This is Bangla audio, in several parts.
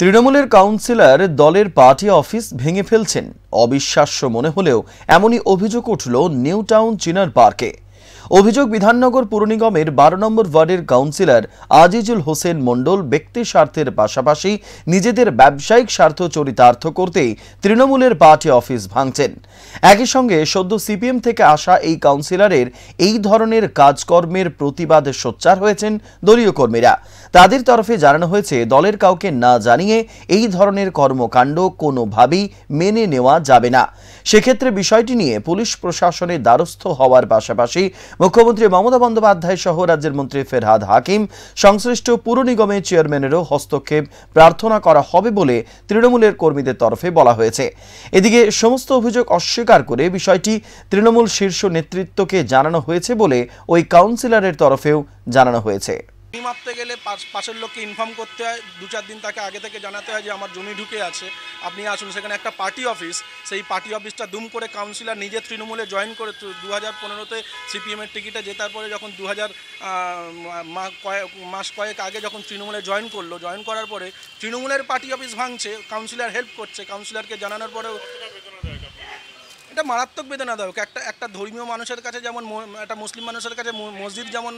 তৃণমূলের কাউন্সিলর দলের পার্টি অফিস ভেঙে ফেলছেন অবিশ্বাস্য মনে হলেও এমনই অভিযোগ উঠল নিউ টাউন চিনার পার্কে অভিযোগ বিধাননগর পুর নিগমের বারো নম্বর ওয়ার্ডের কাউন্সিলর আজিজুল হোসেন মণ্ডল ব্যক্তি স্বার্থের পাশাপাশি নিজেদের ব্যবসায়িক স্বার্থ চরিতার্থ করতে তৃণমূলের পার্টি অফিস ভাঙছেন একই সঙ্গে সদ্য সিপিএম থেকে আসা এই কাউন্সিলরের এই ধরনের কাজকর্মের প্রতিবাদ সোচ্চার হয়েছেন দলীয় কর্মীরা তাদের তরফে জানানো হয়েছে দলের কাউকে না জানিয়ে এই ধরনের কর্মকাণ্ড কোনোভাবেই মেনে নেওয়া যাবে না সেক্ষেত্রে বিষয়টি নিয়ে পুলিশ প্রশাসনের দ্বারস্থ হওয়ার পাশাপাশি মুখ্যমন্ত্রী মমতা বন্দ্যোপাধ্যায় সহ রাজ্যের মন্ত্রী ফেরহাদ হাকিম সংশ্লিষ্ট পুর নিগমের চেয়ারম্যানেরও হস্তক্ষেপ প্রার্থনা করা হবে বলে তৃণমূলের কর্মীদের তরফে বলা হয়েছে এদিকে সমস্ত অভিযোগ অস্বীকার করে বিষয়টি তৃণমূল শীর্ষ নেতৃত্বকে জানানো হয়েছে বলে ওই কাউন্সিলরের তরফেও জানানো হয়েছে জমি মাপতে গেলে পাশের লোককে ইনফর্ম করতে হয় দু চার দিন তাকে আগে থেকে জানাতে হয় যে আমার জমি ঢুকে আছে আপনি আসুন সেখানে একটা পার্টি অফিস সেই পার্টি অফিসটা দুম করে কাউন্সিলর নিজে তৃণমূলে জয়েন করে দু হাজার পনেরোতে সিপিএমের টিকিটে জেতার পরে যখন দু হাজার মাস কয়েক আগে যখন তৃণমূলে জয়েন করলো জয়েন করার পরে তৃণমূলের পার্টি অফিস ভাঙছে কাউন্সিলর হেল্প করছে কাউন্সিলরকে জানানোর পরেও এটা মারাত্মক বেদনাদায়ক একটা একটা ধর্মীয় মানুষের কাছে যেমন একটা মুসলিম মানুষের কাছে মসজিদ যেমন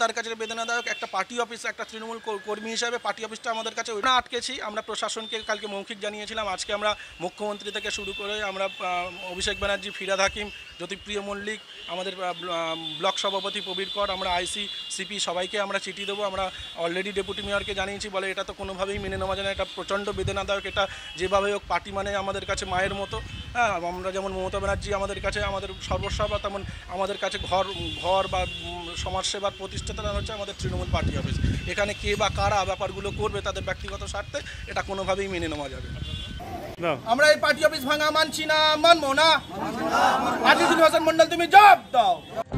তার কাছে বেদনাদায়ক একটা পার্টি অফিস একটা তৃণমূল কর্মী হিসাবে পার্টি অফিসটা আমাদের কাছে ওইটা আটকেছি আমরা প্রশাসনকে কালকে মৌখিক জানিয়েছিলাম আজকে আমরা মুখ্যমন্ত্রী থেকে শুরু করে আমরা অভিষেক ব্যানার্জি ফিরাদ হাকিম জ্যোতিপ্রিয় মল্লিক আমাদের ব্লক সভাপতি প্রবীর কর আমরা আইসি সিপি সবাইকে আমরা চিঠি দেবো আমরা অলরেডি ডেপুটি মেয়রকে জানিয়েছি বলে এটা তো কোনোভাবেই মেনে নেওয়া যায় না এটা প্রচণ্ড বেদনাদায়ক এটা যেভাবে হোক পার্টি মানে আমাদের কাছে মায়ের মতো হ্যাঁ আমরা যেমন মমতা ব্যানার্জি আমাদের কাছে আমাদের বা তেমন আমাদের কাছে ঘর ঘর বা সমাজসেবার প্রতিষ্ঠাতা হচ্ছে আমাদের তৃণমূল পার্টি অফিস এখানে কে বা কারা ব্যাপারগুলো করবে তাদের ব্যক্তিগত স্বার্থে এটা কোনোভাবেই মেনে নেওয়া যাবে আমরা এই পার্টি অফিস ভাঙা মানছি না মানবো না মন্ডল তুমি জব দাও